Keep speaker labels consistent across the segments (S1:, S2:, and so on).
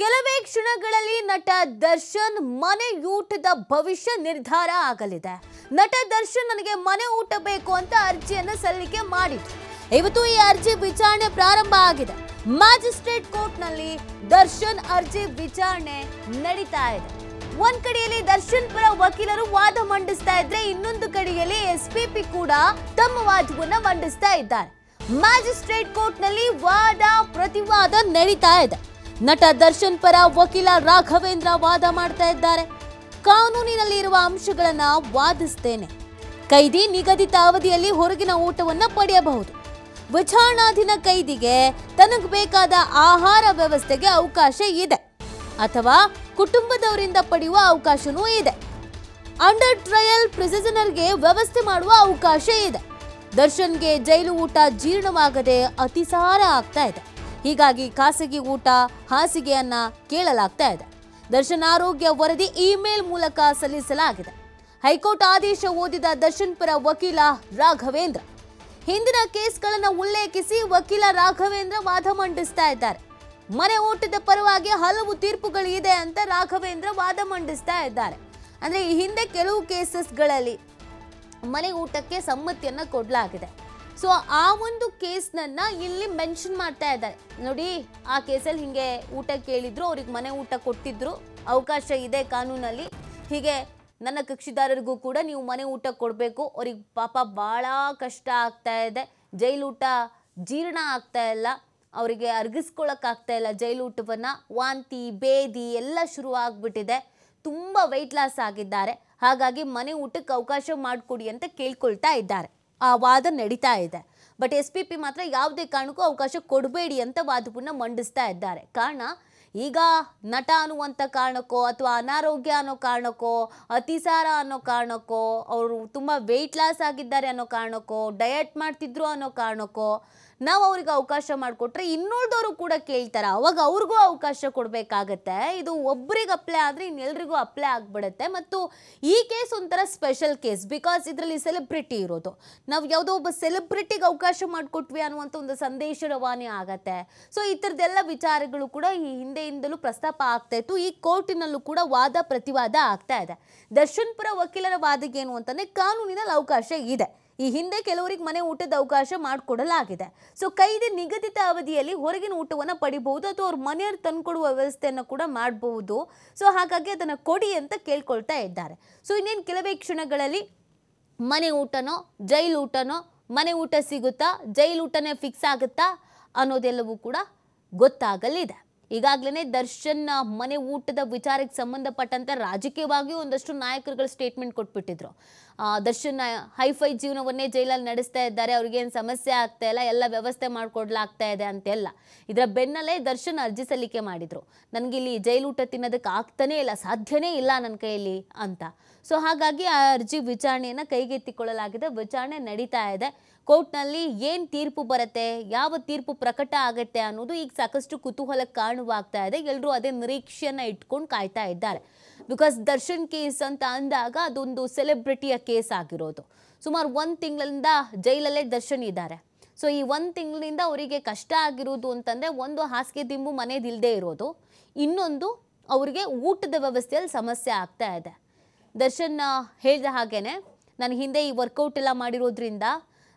S1: ಕೆಲವೇ ಕ್ಷಣಗಳಲ್ಲಿ ನಟ ದರ್ಶನ್ ಮನೆ ಊಟದ ಭವಿಷ್ಯ ನಿರ್ಧಾರ ಆಗಲಿದೆ ನಟ ದರ್ಶನ್ ನನಗೆ ಮನೆ ಊಟ ಬೇಕು ಅಂತ ಅರ್ಜಿಯನ್ನು ಸಲ್ಲಿಕೆ ಮಾಡಿದ್ರು ಇವತ್ತು ಈ ಅರ್ಜಿ ವಿಚಾರಣೆ ಪ್ರಾರಂಭ ಆಗಿದೆ ಮ್ಯಾಜಿಸ್ಟ್ರೇಟ್ ಕೋರ್ಟ್ನಲ್ಲಿ ದರ್ಶನ್ ಅರ್ಜಿ ವಿಚಾರಣೆ ನಡೀತಾ ಇದೆ ಒಂದ್ ಕಡೆಯಲ್ಲಿ ದರ್ಶನ್ ಪರ ವಕೀಲರು ವಾದ ಮಂಡಿಸ್ತಾ ಇದ್ರೆ ಇನ್ನೊಂದು ಕಡೆಯಲ್ಲಿ ಎಸ್ಪಿಪಿ ಕೂಡ ತಮ್ಮ ವಾದವನ್ನ ಮಂಡಿಸ್ತಾ ಇದ್ದಾರೆ ಮ್ಯಾಜಿಸ್ಟ್ರೇಟ್ ಕೋರ್ಟ್ನಲ್ಲಿ ವಾದ ಪ್ರತಿವಾದ ನಡೀತಾ ಇದೆ ನಟ ದರ್ಶನ್ ಪರ ವಕೀಲ ರಾಘವೇಂದ್ರ ವಾದ ಮಾಡ್ತಾ ಇದ್ದಾರೆ ಕಾನೂನಿನಲ್ಲಿರುವ ಅಂಶಗಳನ್ನ ವಾದಿಸ್ತೇನೆ ಕೈದಿ ನಿಗದಿತ ಅವಧಿಯಲ್ಲಿ ಹೊರಗಿನ ಊಟವನ್ನು ಪಡೆಯಬಹುದು ವಿಚಾರಣಾಧೀನ ಕೈದಿಗೆ ತನಗೆ ಬೇಕಾದ ಆಹಾರ ವ್ಯವಸ್ಥೆಗೆ ಅವಕಾಶ ಇದೆ ಅಥವಾ ಕುಟುಂಬದವರಿಂದ ಪಡೆಯುವ ಅವಕಾಶನೂ ಇದೆ ಅಂಡರ್ ಟ್ರಯಲ್ ಪ್ರಿಸಿಜನರ್ಗೆ ವ್ಯವಸ್ಥೆ ಮಾಡುವ ಅವಕಾಶ ಇದೆ ದರ್ಶನ್ಗೆ ಜೈಲು ಊಟ ಜೀರ್ಣವಾಗದೆ ಅತಿಸಾರ ಆಗ್ತಾ ಇದೆ ಹೀಗಾಗಿ ಖಾಸಗಿ ಊಟ ಹಾಸಿಗೆಯನ್ನ ಕೇಳಲಾಗ್ತಾ ಇದೆ ದರ್ಶನ್ ಆರೋಗ್ಯ ವರದಿ ಇಮೇಲ್ ಮೂಲಕ ಸಲ್ಲಿಸಲಾಗಿದೆ ಹೈಕೋರ್ಟ್ ಆದೇಶ ಓದಿದ ದರ್ಶನ್ ಪರ ವಕೀಲ ರಾಘವೇಂದ್ರ ಹಿಂದಿನ ಕೇಸ್ಗಳನ್ನು ಉಲ್ಲೇಖಿಸಿ ವಕೀಲ ರಾಘವೇಂದ್ರ ವಾದ ಮಂಡಿಸ್ತಾ ಇದ್ದಾರೆ ಮನೆ ಊಟದ ಪರವಾಗಿ ಹಲವು ತೀರ್ಪುಗಳು ಇದೆ ಅಂತ ರಾಘವೇಂದ್ರ ವಾದ ಮಂಡಿಸ್ತಾ ಇದ್ದಾರೆ ಅಂದ್ರೆ ಈ ಹಿಂದೆ ಕೆಲವು ಕೇಸಸ್ಗಳಲ್ಲಿ ಮನೆ ಊಟಕ್ಕೆ ಸಮ್ಮತಿಯನ್ನು ಕೊಡಲಾಗಿದೆ ಸೊ ಆ ಒಂದು ಕೇಸ್ನನ್ನು ಇಲ್ಲಿ ಮೆನ್ಷನ್ ಮಾಡ್ತಾ ಇದ್ದಾರೆ ನೋಡಿ ಆ ಕೇಸಲ್ಲಿ ಹೀಗೆ ಊಟ ಕೇಳಿದ್ರು ಅವ್ರಿಗೆ ಮನೆ ಊಟ ಕೊಟ್ಟಿದ್ರು ಅವಕಾಶ ಇದೆ ಕಾನೂನಲ್ಲಿ ಹೀಗೆ ನನ್ನ ಕಕ್ಷಿದಾರರಿಗೂ ಕೂಡ ನೀವು ಮನೆ ಊಟ ಕೊಡಬೇಕು ಅವ್ರಿಗೆ ಪಾಪ ಭಾಳ ಕಷ್ಟ ಆಗ್ತಾ ಇದೆ ಜೈಲು ಊಟ ಜೀರ್ಣ ಆಗ್ತಾ ಇಲ್ಲ ಅವರಿಗೆ ಅರ್ಗಿಸ್ಕೊಳ್ಳೋಕ್ಕಾಗ್ತಾ ಇಲ್ಲ ಊಟವನ್ನು ವಾಂತಿ ಬೇದಿ ಎಲ್ಲ ಶುರುವಾಗ್ಬಿಟ್ಟಿದೆ ತುಂಬ ವೆಯ್ಟ್ ಲಾಸ್ ಆಗಿದ್ದಾರೆ ಹಾಗಾಗಿ ಮನೆ ಊಟಕ್ಕೆ ಅವಕಾಶ ಮಾಡಿಕೊಡಿ ಅಂತ ಕೇಳ್ಕೊಳ್ತಾ ಇದ್ದಾರೆ ಆ ವಾದ ನಡೀತಾ ಇದೆ ಬಟ್ ಎಸ್ ಪಿ ಪಿ ಮಾತ್ರ ಯಾವುದೇ ಕಾರಣಕ್ಕೂ ಅವಕಾಶ ಕೊಡಬೇಡಿ ಅಂತ ವಾದವನ್ನು ಮಂಡಿಸ್ತಾ ಇದ್ದಾರೆ ಕಾರಣ ಈಗ ನಟ ಅನ್ನುವಂಥ ಕಾರಣಕ್ಕೋ ಅಥವಾ ಅನಾರೋಗ್ಯ ಅನ್ನೋ ಕಾರಣಕ್ಕೋ ಅತಿಸಾರ ಅನ್ನೋ ಕಾರಣಕ್ಕೋ ಅವರು ತುಂಬ ವೆಯ್ಟ್ ಲಾಸ್ ಆಗಿದ್ದಾರೆ ಅನ್ನೋ ಕಾರಣಕ್ಕೋ ಡಯಟ್ ಮಾಡ್ತಿದ್ರು ಅನ್ನೋ ಕಾರಣಕ್ಕೋ ನಾವು ಅವ್ರಿಗೆ ಅವಕಾಶ ಮಾಡಿಕೊಟ್ರೆ ಇನ್ನುಳಿದವರು ಕೂಡ ಕೇಳ್ತಾರೆ ಅವಾಗ ಅವ್ರಿಗೂ ಅವಕಾಶ ಕೊಡಬೇಕಾಗತ್ತೆ ಇದು ಒಬ್ಬರಿಗೆ ಅಪ್ಲೈ ಆದರೆ ಇನ್ನೆಲ್ರಿಗೂ ಅಪ್ಲೈ ಆಗಿಬಿಡುತ್ತೆ ಮತ್ತು ಈ ಕೇಸ್ ಒಂಥರ ಸ್ಪೆಷಲ್ ಕೇಸ್ ಬಿಕಾಸ್ ಇದರಲ್ಲಿ ಸೆಲೆಬ್ರಿಟಿ ಇರೋದು ನಾವು ಯಾವುದೋ ಒಬ್ಬ ಸೆಲೆಬ್ರಿಟಿಗೆ ಅವಕಾಶ ಮಾಡಿಕೊಟ್ವಿ ಅನ್ನುವಂಥ ಒಂದು ಸಂದೇಶ ರವಾನೆ ಆಗತ್ತೆ ಸೊ ಈ ಥರದ್ದೆಲ್ಲ ವಿಚಾರಗಳು ಕೂಡ ಈ ಹಿಂದೆಯಿಂದಲೂ ಪ್ರಸ್ತಾಪ ಆಗ್ತಾ ಇತ್ತು ಈ ಕೋರ್ಟಿನಲ್ಲೂ ಕೂಡ ವಾದ ಪ್ರತಿವಾದ ಆಗ್ತಾ ಇದೆ ದರ್ಶನ್ಪುರ ವಕೀಲರ ಏನು ಅಂತಂದರೆ ಕಾನೂನಿನಲ್ಲಿ ಅವಕಾಶ ಇದೆ ಈ ಹಿಂದೆ ಕೆಲವರಿಗೆ ಮನೆ ಊಟದ ಅವಕಾಶ ಮಾಡಿಕೊಡಲಾಗಿದೆ ಸೊ ಕೈದಿ ನಿಗದಿತ ಅವಧಿಯಲ್ಲಿ ಹೊರಗಿನ ಊಟವನ್ನು ಪಡಿಬಹುದು ಅಥವಾ ಅವ್ರ ಮನೆಯವ್ರು ತಂದುಕೊಡುವ ವ್ಯವಸ್ಥೆಯನ್ನು ಕೂಡ ಮಾಡಬಹುದು ಸೊ ಹಾಗಾಗಿ ಅದನ್ನು ಕೊಡಿ ಅಂತ ಕೇಳ್ಕೊಳ್ತಾ ಇದ್ದಾರೆ ಸೊ ಇನ್ನೇನು ಕೆಲವೇ ಕ್ಷಣಗಳಲ್ಲಿ ಮನೆ ಊಟನೋ ಜೈಲು ಊಟನೋ ಮನೆ ಊಟ ಸಿಗುತ್ತಾ ಜೈಲು ಊಟನೇ ಫಿಕ್ಸ್ ಆಗುತ್ತಾ ಅನ್ನೋದೆಲ್ಲವೂ ಕೂಡ ಗೊತ್ತಾಗಲಿದೆ ಈಗಾಗಲೇ ದರ್ಶನ್ ಮನೆ ಊಟದ ವಿಚಾರಕ್ಕೆ ಸಂಬಂಧಪಟ್ಟಂತೆ ರಾಜಕೀಯವಾಗಿಯೂ ಒಂದಷ್ಟು ನಾಯಕರುಗಳು ಸ್ಟೇಟ್ಮೆಂಟ್ ಕೊಟ್ಬಿಟ್ಟಿದ್ರು ದರ್ಶನ್ ಹೈಫೈ ಜೀವನವನ್ನೇ ಜೈಲಲ್ಲಿ ನಡೆಸ್ತಾ ಇದ್ದಾರೆ ಅವ್ರಿಗೇನು ಸಮಸ್ಯೆ ಆಗ್ತಾ ಇಲ್ಲ ಎಲ್ಲ ವ್ಯವಸ್ಥೆ ಮಾಡಿಕೊಡ್ಲಾಗ್ತಾ ಇದೆ ಅಂತೆಲ್ಲ ಇದರ ಬೆನ್ನಲ್ಲೇ ದರ್ಶನ್ ಅರ್ಜಿ ಸಲ್ಲಿಕೆ ಮಾಡಿದರು ನನಗಿಲ್ಲಿ ಜೈಲೂಟ ತಿನ್ನೋದಕ್ಕೆ ಆಗ್ತಾನೇ ಇಲ್ಲ ಸಾಧ್ಯನೇ ಇಲ್ಲ ನನ್ನ ಕೈಯಲ್ಲಿ ಅಂತ ಸೊ ಹಾಗಾಗಿ ಆ ಅರ್ಜಿ ವಿಚಾರಣೆಯನ್ನು ಕೈಗೆತ್ತಿಕೊಳ್ಳಲಾಗಿದೆ ವಿಚಾರಣೆ ನಡೀತಾ ಇದೆ ಕೋರ್ಟ್ನಲ್ಲಿ ಏನು ತೀರ್ಪು ಬರುತ್ತೆ ಯಾವ ತೀರ್ಪು ಪ್ರಕಟ ಆಗುತ್ತೆ ಅನ್ನೋದು ಈಗ ಸಾಕಷ್ಟು ಕುತೂಹಲ ಕಾಣುವಾಗ್ತಾ ಇದೆ ಎಲ್ಲರೂ ಅದೇ ನಿರೀಕ್ಷೆಯನ್ನು ಇಟ್ಕೊಂಡು ಕಾಯ್ತಾ ಇದ್ದಾರೆ ಬಿಕಾಸ್ ದರ್ಶನ್ ಕೇಸ್ ಅಂತ ಅಂದಾಗ ಅದೊಂದು ಸೆಲೆಬ್ರಿಟಿಯ ಕೇಸ್ ಆಗಿರೋದು ಸುಮಾರು ಒಂದು ತಿಂಗಳಿಂದ ಜೈಲಲ್ಲೇ ದರ್ಶನ್ ಇದ್ದಾರೆ ಸೊ ಈ ಒಂದು ತಿಂಗಳಿಂದ ಅವರಿಗೆ ಕಷ್ಟ ಆಗಿರೋದು ಅಂತಂದರೆ ಒಂದು ಹಾಸಿಗೆ ದಿಂಬು ಮನೆದಿಲ್ಲದೆ ಇರೋದು ಇನ್ನೊಂದು ಅವರಿಗೆ ಊಟದ ವ್ಯವಸ್ಥೆಯಲ್ಲಿ ಸಮಸ್ಯೆ ಆಗ್ತಾ ಇದೆ ದರ್ಶನ್ ಹೇಳಿದ ಹಾಗೇ ನಾನು ಹಿಂದೆ ಈ ವರ್ಕೌಟ್ ಎಲ್ಲ ಮಾಡಿರೋದ್ರಿಂದ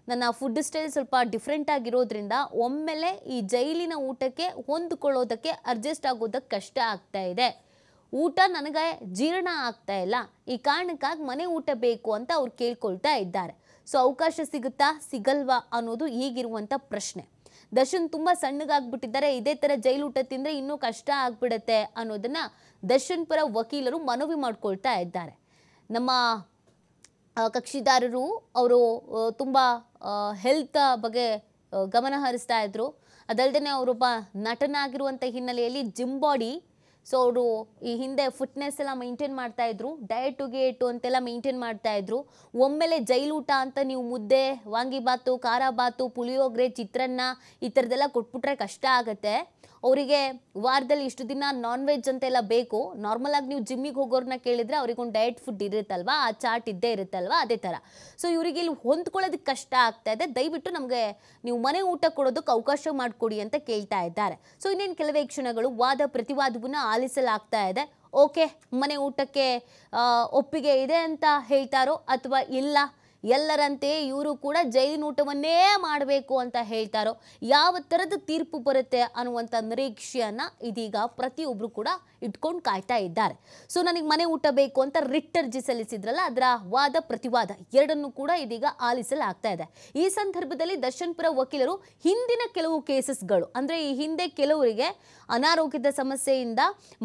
S1: ನನ್ನ ಫುಡ್ ಸ್ಟೈಲ್ ಸ್ವಲ್ಪ ಡಿಫ್ರೆಂಟ್ ಆಗಿರೋದ್ರಿಂದ ಒಮ್ಮೆಲೆ ಈ ಜೈಲಿನ ಊಟಕ್ಕೆ ಹೊಂದ್ಕೊಳ್ಳೋದಕ್ಕೆ ಅಡ್ಜಸ್ಟ್ ಆಗೋದಕ್ಕೆ ಕಷ್ಟ ಆಗ್ತಾ ಇದೆ ಊಟ ನನಗೆ ಜೀರ್ಣ ಆಗ್ತಾ ಇಲ್ಲ ಈ ಕಾರಣಕ್ಕಾಗಿ ಮನೆ ಊಟ ಬೇಕು ಅಂತ ಅವ್ರು ಕೇಳ್ಕೊಳ್ತಾ ಇದ್ದಾರೆ ಸೊ ಅವಕಾಶ ಸಿಗುತ್ತಾ ಸಿಗಲ್ವಾ ಅನ್ನೋದು ಈಗಿರುವಂಥ ಪ್ರಶ್ನೆ ದರ್ಶನ್ ತುಂಬ ಸಣ್ಣಗಾಗ್ಬಿಟ್ಟಿದ್ದಾರೆ ಇದೇ ಥರ ಊಟ ತಿಂದರೆ ಇನ್ನೂ ಕಷ್ಟ ಆಗ್ಬಿಡತ್ತೆ ಅನ್ನೋದನ್ನ ದರ್ಶನ್ ಪರ ವಕೀಲರು ಮನವಿ ಮಾಡ್ಕೊಳ್ತಾ ಇದ್ದಾರೆ ನಮ್ಮ ಕಕ್ಷಿದಾರರು ಅವರು ತುಂಬ ಹೆಲ್ತ್ ಬಗ್ಗೆ ಗಮನ ಹರಿಸ್ತಾ ಇದ್ರು ಅದಲ್ಲದೆ ಅವರೊಬ್ಬ ನಟನಾಗಿರುವಂಥ ಹಿನ್ನೆಲೆಯಲ್ಲಿ ಜಿಮ್ ಬಾಡಿ ಸೊ ಅವರು ಈ ಹಿಂದೆ ಫಿಟ್ನೆಸ್ ಎಲ್ಲ ಮೈಂಟೈನ್ ಮಾಡ್ತಾ ಇದ್ರು ಡಯಟು ಗೇಟು ಅಂತೆಲ್ಲ ಮೈಂಟೈನ್ ಮಾಡ್ತಾ ಇದ್ರು ಒಮ್ಮೆಲೆ ಜೈಲೂಟ ಅಂತ ನೀವು ಮುದ್ದೆ ವಾಂಗಿಬಾತು ಖಾರ ಪುಳಿಯೋಗ್ರೆ ಪುಳಿಯೋಗರೆ ಚಿತ್ರಾನ್ನ ಈ ಥರದ್ದೆಲ್ಲ ಕೊಟ್ಬಿಟ್ರೆ ಕಷ್ಟ ಆಗುತ್ತೆ ಅವರಿಗೆ ವಾರದಲ್ಲಿ ಇಷ್ಟು ದಿನ ನಾನ್ ವೆಜ್ ಅಂತೆಲ್ಲ ಬೇಕು ನಾರ್ಮಲ್ ನೀವು ಜಿಮ್ಮಿಗೆ ಹೋಗೋರನ್ನ ಕೇಳಿದ್ರೆ ಅವ್ರಿಗೊಂದು ಡಯಟ್ ಫುಡ್ ಇರುತ್ತಲ್ವಾ ಆ ಚಾಟ್ ಇದ್ದೇ ಇರುತ್ತಲ್ವಾ ಅದೇ ಥರ ಸೊ ಇವರಿಗೆ ಇಲ್ಲಿ ಹೊಂದ್ಕೊಳ್ಳೋದಕ್ಕೆ ಕಷ್ಟ ಆಗ್ತಾ ಇದೆ ದಯವಿಟ್ಟು ನಮಗೆ ನೀವು ಮನೆ ಊಟ ಕೊಡೋದಕ್ಕೆ ಅವಕಾಶ ಮಾಡಿಕೊಡಿ ಅಂತ ಕೇಳ್ತಾ ಇದ್ದಾರೆ ಸೊ ಇನ್ನೇನು ಕೆಲವೇ ಕ್ಷಣಗಳು ವಾದ ಪ್ರತಿವಾದವನ್ನು ಆಲಿಸಲಾಗ್ತಾ ಇದೆ ಓಕೆ ಮನೆ ಊಟಕ್ಕೆ ಒಪ್ಪಿಗೆ ಇದೆ ಅಂತ ಹೇಳ್ತಾರೋ ಅಥವಾ ಇಲ್ಲ ಎಲ್ಲರಂತೆ ಇವರು ಕೂಡ ಜೈಲಿನೂಟವನ್ನೇ ಮಾಡಬೇಕು ಅಂತ ಹೇಳ್ತಾರೋ ಯಾವ ಥರದ ತೀರ್ಪು ಬರುತ್ತೆ ಅನ್ನುವಂಥ ನಿರೀಕ್ಷೆಯನ್ನು ಇದೀಗ ಪ್ರತಿಯೊಬ್ಬರು ಕೂಡ ಇಟ್ಕೊಂಡು ಕಾಯ್ತಾ ಇದ್ದಾರೆ ಸೊ ನನಗೆ ಮನೆ ಊಟ ಬೇಕು ಅಂತ ರಿಟ್ ಅರ್ಜಿ ಸಲ್ಲಿಸಿದ್ರಲ್ಲ ಅದರ ವಾದ ಪ್ರತಿವಾದ ಎರಡನ್ನು ಕೂಡ ಇದೀಗ ಆಲಿಸಲಾಗ್ತಾ ಇದೆ ಈ ಸಂದರ್ಭದಲ್ಲಿ ದರ್ಶನ್ಪುರ ವಕೀಲರು ಹಿಂದಿನ ಕೆಲವು ಕೇಸಸ್ಗಳು ಅಂದರೆ ಈ ಹಿಂದೆ ಕೆಲವರಿಗೆ ಅನಾರೋಗ್ಯದ ಸಮಸ್ಯೆಯಿಂದ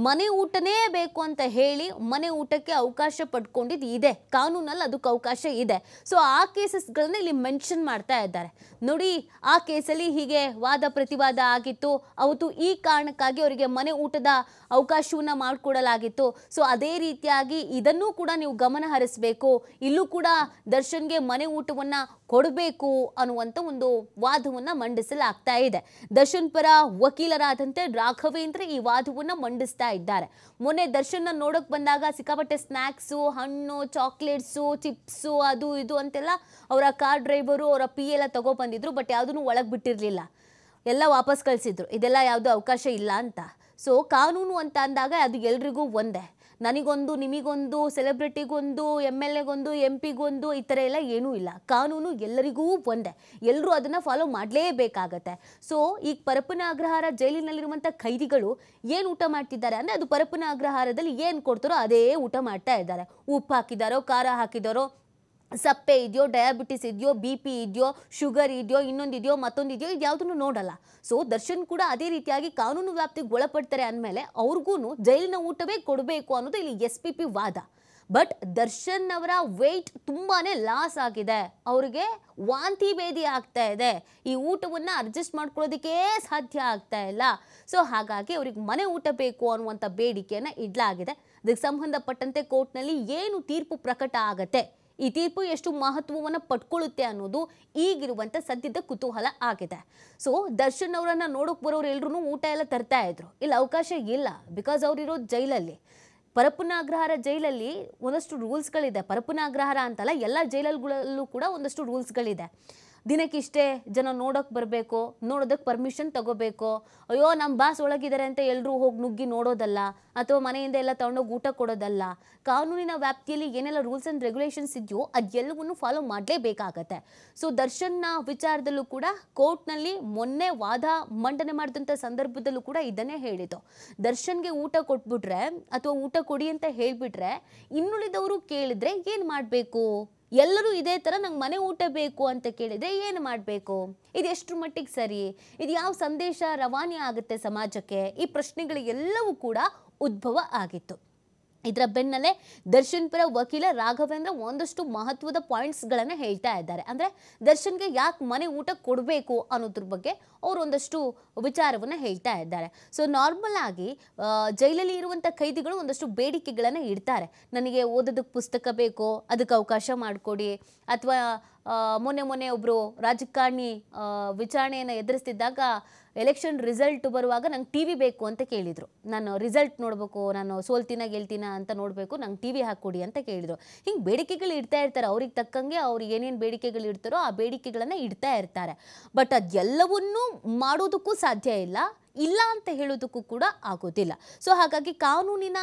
S1: ಮನೆ ಊಟನೇ ಬೇಕು ಅಂತ ಹೇಳಿ ಮನೆ ಊಟಕ್ಕೆ ಅವಕಾಶ ಪಡ್ಕೊಂಡಿದ್ದು ಇದೆ ಕಾನೂನಲ್ಲಿ ಅದಕ್ಕೆ ಅವಕಾಶ ಇದೆ ಸೊ ಆ ಕೇಸಸ್ಗಳನ್ನ ಇಲ್ಲಿ ಮೆನ್ಷನ್ ಮಾಡ್ತಾ ಇದ್ದಾರೆ ನೋಡಿ ಆ ಕೇಸಲ್ಲಿ ಹೀಗೆ ವಾದ ಪ್ರತಿವಾದ ಆಗಿತ್ತು ಅವತ್ತು ಈ ಕಾರಣಕ್ಕಾಗಿ ಅವರಿಗೆ ಮನೆ ಊಟದ ಅವಕಾಶವನ್ನ ಮಾಡಿಕೊಡಲಾಗಿತ್ತು ಸೊ ಅದೇ ರೀತಿಯಾಗಿ ಇದನ್ನೂ ಕೂಡ ನೀವು ಗಮನ ಹರಿಸಬೇಕು ಇಲ್ಲೂ ಕೂಡ ದರ್ಶನ್ಗೆ ಮನೆ ಊಟವನ್ನು ಕೊಡಬೇಕು ಅನ್ನುವಂಥ ಒಂದು ವಾದವನ್ನು ಮಂಡಿಸಲಾಗ್ತಾ ಇದೆ ದರ್ಶನ್ ಪರ ವಕೀಲರಾದಂತೆ ರಾಘವೇಂದ್ರ ಈ ವಾದವನ್ನು ಮಂಡಿಸ್ತಾ ಇದ್ದಾರೆ ಮೊನ್ನೆ ದರ್ಶನ್ ನೋಡೋಕೆ ಬಂದಾಗ ಸಿಕ್ಕಾಪಟ್ಟೆ ಸ್ನ್ಯಾಕ್ಸು ಹಣ್ಣು ಚಾಕ್ಲೇಟ್ಸು ಚಿಪ್ಸು ಅದು ಇದು ಅಂತೆಲ್ಲ ಅವರ ಕಾರ್ ಡ್ರೈವರು ಅವರ ಪಿ ಎಲ್ಲ ಬಂದಿದ್ರು ಬಟ್ ಯಾವುದನ್ನು ಒಳಗೆ ಬಿಟ್ಟಿರಲಿಲ್ಲ ಎಲ್ಲ ವಾಪಸ್ ಕಳಿಸಿದ್ರು ಇದೆಲ್ಲ ಯಾವುದೂ ಅವಕಾಶ ಇಲ್ಲ ಅಂತ ಸೊ ಕಾನೂನು ಅಂತ ಅಂದಾಗ ಅದು ಎಲ್ರಿಗೂ ಒಂದೇ ನನಗೊಂದು ನಿಮಗೊಂದು ಸೆಲೆಬ್ರಿಟಿಗೊಂದು ಎಮ್ ಎಲ್ ಎಗೊಂದು ಎಂ ಪಿಗೊಂದು ಈ ಥರ ಎಲ್ಲ ಏನೂ ಇಲ್ಲ ಕಾನೂನು ಎಲ್ಲರಿಗೂ ಒಂದೇ ಎಲ್ಲರೂ ಅದನ್ನು ಫಾಲೋ ಮಾಡಲೇಬೇಕಾಗತ್ತೆ ಸೊ ಈಗ ಪರಪ್ಪನ ಅಗ್ರಹಾರ ಜೈಲಿನಲ್ಲಿರುವಂಥ ಖೈದಿಗಳು ಏನು ಊಟ ಮಾಡ್ತಿದ್ದಾರೆ ಅಂದರೆ ಅದು ಪರಪ್ಪನ ಅಗ್ರಹಾರದಲ್ಲಿ ಏನು ಕೊಡ್ತಾರೋ ಅದೇ ಊಟ ಮಾಡ್ತಾ ಇದ್ದಾರೆ ಉಪ್ಪು ಹಾಕಿದಾರೋ ಖಾರ ಹಾಕಿದಾರೋ ಸಪ್ಪೆ ಇದೆಯೋ ಡಯಾಬಿಟಿಸ್ ಇದೆಯೋ ಬಿ ಪಿ ಇದೆಯೋ ಶುಗರ್ ಇದೆಯೋ ಇನ್ನೊಂದಿದೆಯೋ ಮತ್ತೊಂದಿದೆಯೋ ಇದು ಯಾವುದನ್ನು ನೋಡಲ್ಲ ಸೊ ದರ್ಶನ್ ಕೂಡ ಅದೇ ರೀತಿಯಾಗಿ ಕಾನೂನು ವ್ಯಾಪ್ತಿಗೆ ಒಳಪಡ್ತಾರೆ ಅಂದಮೇಲೆ ಅವ್ರಿಗೂ ಜೈಲಿನ ಊಟವೇ ಕೊಡಬೇಕು ಅನ್ನೋದು ಇಲ್ಲಿ ಎಸ್ ಪಿ ಪಿ ವಾದ ಬಟ್ ದರ್ಶನ್ ಅವರ ವೆಯ್ಟ್ ತುಂಬಾ ಲಾಸ್ ಆಗಿದೆ ಅವರಿಗೆ ವಾಂತಿ ಭೇದಿ ಆಗ್ತಾ ಇದೆ ಈ ಊಟವನ್ನು ಅಡ್ಜಸ್ಟ್ ಮಾಡ್ಕೊಳ್ಳೋದಕ್ಕೆ ಸಾಧ್ಯ ಆಗ್ತಾ ಇಲ್ಲ ಸೊ ಹಾಗಾಗಿ ಅವ್ರಿಗೆ ಮನೆ ಊಟ ಬೇಕು ಅನ್ನುವಂಥ ಬೇಡಿಕೆಯನ್ನು ಇಡಲಾಗಿದೆ ಅದಕ್ಕೆ ಸಂಬಂಧಪಟ್ಟಂತೆ ಕೋರ್ಟ್ನಲ್ಲಿ ಏನು ತೀರ್ಪು ಪ್ರಕಟ ಆಗತ್ತೆ ಈ ತೀರ್ಪು ಎಷ್ಟು ಮಹತ್ವವನ್ನು ಪಟ್ಕೊಳ್ಳುತ್ತೆ ಅನ್ನೋದು ಈಗಿರುವಂಥ ಸದ್ಯದ ಕುತೂಹಲ ಆಗಿದೆ ಸೊ ದರ್ಶನ್ ಅವರನ್ನು ನೋಡೋಕೆ ಬರೋರು ಎಲ್ಲರೂ ಊಟ ಎಲ್ಲ ತರ್ತಾ ಇದ್ರು ಇಲ್ಲಿ ಅವಕಾಶ ಇಲ್ಲ ಬಿಕಾಸ್ ಅವರಿರೋ ಜೈಲಲ್ಲಿ ಪರಪ್ಪನ ಜೈಲಲ್ಲಿ ಒಂದಷ್ಟು ರೂಲ್ಸ್ಗಳಿದೆ ಪರಪ್ಪನ ಅಗ್ರಹಾರ ಅಂತಲ್ಲ ಎಲ್ಲ ಜೈಲಗಳಲ್ಲೂ ಕೂಡ ಒಂದಷ್ಟು ರೂಲ್ಸ್ಗಳಿದೆ ದಿನಕ್ಕಿಷ್ಟೇ ಜನ ನೋಡೋಕೆ ಬರಬೇಕು ನೋಡೋದಕ್ಕೆ ಪರ್ಮಿಷನ್ ತಗೋಬೇಕು ಅಯ್ಯೋ ನಮ್ಮ ಬಾಸ್ ಒಳಗಿದ್ದಾರೆ ಅಂತ ಎಲ್ಲರೂ ಹೋಗಿ ನುಗ್ಗಿ ನೋಡೋದಲ್ಲ ಅಥವಾ ಮನೆಯಿಂದ ಎಲ್ಲ ತಗೊಂಡೋಗಿ ಊಟ ಕೊಡೋದಲ್ಲ ಕಾನೂನಿನ ವ್ಯಾಪ್ತಿಯಲ್ಲಿ ಏನೆಲ್ಲ ರೂಲ್ಸ್ ಆ್ಯಂಡ್ ರೆಗ್ಯುಲೇಷನ್ಸ್ ಇದೆಯೋ ಅದೆಲ್ಲವನ್ನೂ ಫಾಲೋ ಮಾಡಲೇಬೇಕಾಗತ್ತೆ ಸೊ ದರ್ಶನ್ನ ವಿಚಾರದಲ್ಲೂ ಕೂಡ ಕೋರ್ಟ್ನಲ್ಲಿ ಮೊನ್ನೆ ವಾದ ಮಂಡನೆ ಮಾಡಿದಂಥ ಸಂದರ್ಭದಲ್ಲೂ ಕೂಡ ಇದನ್ನೇ ಹೇಳಿತು ದರ್ಶನ್ಗೆ ಊಟ ಕೊಟ್ಬಿಟ್ರೆ ಅಥವಾ ಊಟ ಕೊಡಿ ಅಂತ ಹೇಳಿಬಿಟ್ರೆ ಇನ್ನುಳಿದವರು ಕೇಳಿದ್ರೆ ಏನು ಮಾಡಬೇಕು ಎಲ್ಲರೂ ಇದೇ ಥರ ನಂಗೆ ಮನೆ ಊಟ ಬೇಕು ಅಂತ ಕೇಳಿದರೆ ಏನು ಮಾಡಬೇಕು ಇದು ಎಷ್ಟು ಮಟ್ಟಿಗೆ ಸರಿ ಇದು ಯಾವ ಸಂದೇಶ ರವಾನೆ ಆಗುತ್ತೆ ಸಮಾಜಕ್ಕೆ ಈ ಪ್ರಶ್ನೆಗಳಿಗೆಲ್ಲವೂ ಕೂಡ ಉದ್ಭವ ಆಗಿತ್ತು ಇದರ ಬೆನ್ನಲ್ಲೇ ದರ್ಶನ್ ಪರ ವಕೀಲ ರಾಘವೇಂದ್ರ ಒಂದಷ್ಟು ಮಹತ್ವದ ಪಾಯಿಂಟ್ಸ್ಗಳನ್ನು ಹೇಳ್ತಾ ಇದ್ದಾರೆ ಅಂದರೆ ದರ್ಶನ್ಗೆ ಯಾಕೆ ಮನೆ ಊಟ ಕೊಡಬೇಕು ಅನ್ನೋದ್ರ ಬಗ್ಗೆ ಅವರು ಒಂದಷ್ಟು ವಿಚಾರವನ್ನು ಹೇಳ್ತಾ ಇದ್ದಾರೆ ಸೊ ನಾರ್ಮಲ್ ಆಗಿ ಜೈಲಲ್ಲಿ ಇರುವಂಥ ಕೈದಿಗಳು ಒಂದಷ್ಟು ಬೇಡಿಕೆಗಳನ್ನು ಇಡ್ತಾರೆ ನನಗೆ ಓದೋದಕ್ಕೆ ಪುಸ್ತಕ ಬೇಕು ಅದಕ್ಕೆ ಅವಕಾಶ ಮಾಡಿಕೊಡಿ ಅಥವಾ ಮೊನ್ನೆ ಮೊನ್ನೆ ಒಬ್ಬರು ರಾಜಕಾರಣಿ ವಿಚಾರಣೆಯನ್ನು ಎದುರಿಸ್ತಿದ್ದಾಗ ಎಲೆಕ್ಷನ್ ರಿಸಲ್ಟ್ ಬರುವಾಗ ನಂಗೆ ಟಿ ವಿ ಬೇಕು ಅಂತ ಕೇಳಿದರು ನಾನು ರಿಸಲ್ಟ್ ನೋಡಬೇಕು ನಾನು ಸೋಲ್ತಿನ ಗೆಲ್ತಿನ ಅಂತ ನೋಡಬೇಕು ನಂಗೆ ಟಿ ವಿ ಹಾಕ್ಕೊಡಿ ಅಂತ ಕೇಳಿದರು ಹಿಂಗೆ ಬೇಡಿಕೆಗಳು ಇಡ್ತಾ ಇರ್ತಾರೆ ಅವ್ರಿಗೆ ತಕ್ಕಂಗೆ ಅವ್ರು ಏನೇನು ಬೇಡಿಕೆಗಳು ಇಡ್ತಾರೋ ಆ ಬೇಡಿಕೆಗಳನ್ನು ಇಡ್ತಾ ಇರ್ತಾರೆ ಬಟ್ ಅದೆಲ್ಲವನ್ನೂ ಮಾಡೋದಕ್ಕೂ ಸಾಧ್ಯ ಇಲ್ಲ ಇಲ್ಲ ಅಂತ ಹೇಳೋದಕ್ಕೂ ಕೂಡ ಆಗೋದಿಲ್ಲ ಸೊ ಹಾಗಾಗಿ ಕಾನೂನಿನ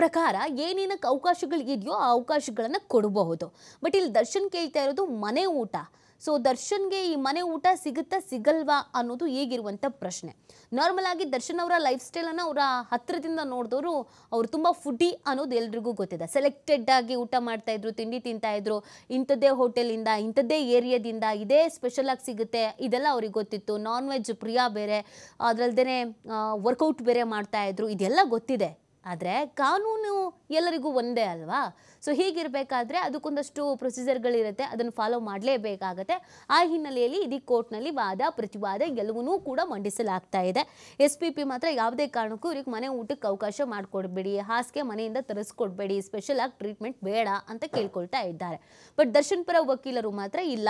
S1: ಪ್ರಕಾರ ಏನೇನಕ್ಕೆ ಅವಕಾಶಗಳು ಇದೆಯೋ ಆ ಅವಕಾಶಗಳನ್ನು ಕೊಡಬಹುದು ಬಟ್ ಇಲ್ಲಿ ದರ್ಶನ್ ಕೇಳ್ತಾ ಇರೋದು ಮನೆ ಊಟ ಸೊ ದರ್ಶನ್ಗೆ ಈ ಮನೆ ಊಟ ಸಿಗುತ್ತಾ ಸಿಗಲ್ವಾ ಅನ್ನೋದು ಈಗಿರುವಂಥ ಪ್ರಶ್ನೆ ನಾರ್ಮಲ್ ಆಗಿ ದರ್ಶನ್ ಅವರ ಲೈಫ್ ಸ್ಟೈಲನ್ನು ಅವರ ಹತ್ತಿರದಿಂದ ನೋಡಿದವರು ಅವರು ತುಂಬ ಫುಡ್ಡಿ ಅನ್ನೋದು ಎಲ್ರಿಗೂ ಗೊತ್ತಿದೆ ಸೆಲೆಕ್ಟೆಡ್ ಆಗಿ ಊಟ ಮಾಡ್ತಾ ಇದ್ರು ತಿಂಡಿ ತಿಂತಾ ಇದ್ರು ಇಂಥದ್ದೇ ಹೋಟೆಲಿಂದ ಇಂಥದ್ದೇ ಏರಿಯಾದಿಂದ ಇದೇ ಸ್ಪೆಷಲ್ ಆಗಿ ಸಿಗುತ್ತೆ ಇದೆಲ್ಲ ಅವ್ರಿಗೆ ಗೊತ್ತಿತ್ತು ನಾನ್ ವೆಜ್ ಪ್ರಿಯಾ ಬೇರೆ ಅದರಲ್ದೇ ವರ್ಕೌಟ್ ಬೇರೆ ಮಾಡ್ತಾ ಇದ್ರು ಇದೆಲ್ಲ ಗೊತ್ತಿದೆ ಆದರೆ ಕಾನೂನು ಎಲ್ಲರಿಗೂ ಒಂದೇ ಅಲ್ವಾ ಸೊ ಹೀಗಿರಬೇಕಾದ್ರೆ ಅದಕ್ಕೊಂದಷ್ಟು ಪ್ರೊಸೀಜರ್ಗಳಿರುತ್ತೆ ಅದನ್ನು ಫಾಲೋ ಮಾಡಲೇಬೇಕಾಗತ್ತೆ ಆ ಹಿನ್ನೆಲೆಯಲ್ಲಿ ಇದೀಗ ಕೋರ್ಟ್ನಲ್ಲಿ ವಾದ ಪ್ರತಿವಾದ ಎಲ್ಲವನ್ನೂ ಕೂಡ ಮಂಡಿಸಲಾಗ್ತಾ ಇದೆ ಎಸ್ ಪಿ ಪಿ ಮಾತ್ರ ಯಾವುದೇ ಕಾರಣಕ್ಕೂ ಇವ್ರಿಗೆ ಮನೆ ಊಟಕ್ಕೆ ಅವಕಾಶ ಮಾಡಿಕೊಡ್ಬೇಡಿ ಹಾಸಿಗೆ ಮನೆಯಿಂದ ತರಿಸ್ಕೊಡ್ಬೇಡಿ ಸ್ಪೆಷಲ್ ಆಗಿ ಟ್ರೀಟ್ಮೆಂಟ್ ಬೇಡ ಅಂತ ಕೇಳ್ಕೊಳ್ತಾ ಇದ್ದಾರೆ ಬಟ್ ದರ್ಶನ್ ಪರ ವಕೀಲರು ಮಾತ್ರ ಇಲ್ಲ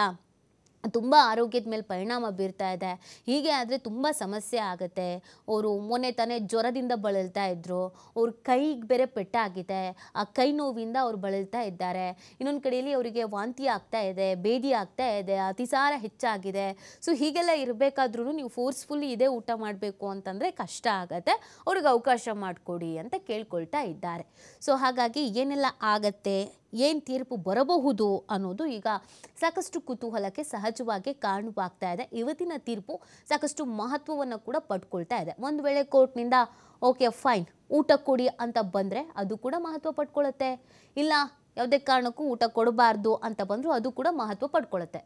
S1: ತುಂಬ ಆರೋಗ್ಯದ ಮೇಲೆ ಪರಿಣಾಮ ಬೀರ್ತಾ ಇದೆ ಹೀಗೆ ಆದರೆ ತುಂಬ ಸಮಸ್ಯೆ ಆಗುತ್ತೆ ಅವರು ಮೊನ್ನೆ ತಾನೇ ಜ್ವರದಿಂದ ಬಳಲ್ತಾ ಇದ್ದರು ಅವ್ರ ಕೈಗೆ ಬೇರೆ ಪೆಟ್ಟಾಗಿದೆ ಆ ಕೈ ನೋವಿಂದ ಅವ್ರು ಬಳಲ್ತಾ ಇದ್ದಾರೆ ಇನ್ನೊಂದು ಕಡೆಯಲ್ಲಿ ಅವರಿಗೆ ವಾಂತಿ ಆಗ್ತಾ ಇದೆ ಬೇದಿ ಆಗ್ತಾ ಇದೆ ಅತಿಸಾರ ಹೆಚ್ಚಾಗಿದೆ ಸೊ ಹೀಗೆಲ್ಲ ಇರಬೇಕಾದ್ರೂ ನೀವು ಫೋರ್ಸ್ಫುಲ್ಲಿ ಇದೇ ಊಟ ಮಾಡಬೇಕು ಅಂತಂದರೆ ಕಷ್ಟ ಆಗುತ್ತೆ ಅವ್ರಿಗೆ ಅವಕಾಶ ಮಾಡಿಕೊಡಿ ಅಂತ ಕೇಳ್ಕೊಳ್ತಾ ಇದ್ದಾರೆ ಸೊ ಹಾಗಾಗಿ ಏನೆಲ್ಲ ಆಗತ್ತೆ ಏನು ತೀರ್ಪು ಬರಬಹುದು ಅನ್ನೋದು ಈಗ ಸಾಕಷ್ಟು ಕುತೂಹಲಕ್ಕೆ ಸಹಜ ಸಹಜವಾಗಿ ಕಾರಣವಾಗ್ತಾ ಇದೆ ಇವತ್ತಿನ ತೀರ್ಪು ಸಾಕಷ್ಟು ಮಹತ್ವವನ್ನು ಕೂಡ ಪಡ್ಕೊಳ್ತಾ ಇದೆ ಒಂದು ವೇಳೆ ಕೋರ್ಟ್ನಿಂದ ಓಕೆ ಫೈನ್ ಊಟ ಕೊಡಿ ಅಂತ ಬಂದರೆ ಅದು ಕೂಡ ಮಹತ್ವ ಪಡ್ಕೊಳ್ಳುತ್ತೆ ಇಲ್ಲ ಯಾವುದೇ ಕಾರಣಕ್ಕೂ ಊಟ ಕೊಡಬಾರ್ದು ಅಂತ ಬಂದರೂ ಅದು ಕೂಡ ಮಹತ್ವ ಪಡ್ಕೊಳ್ಳುತ್ತೆ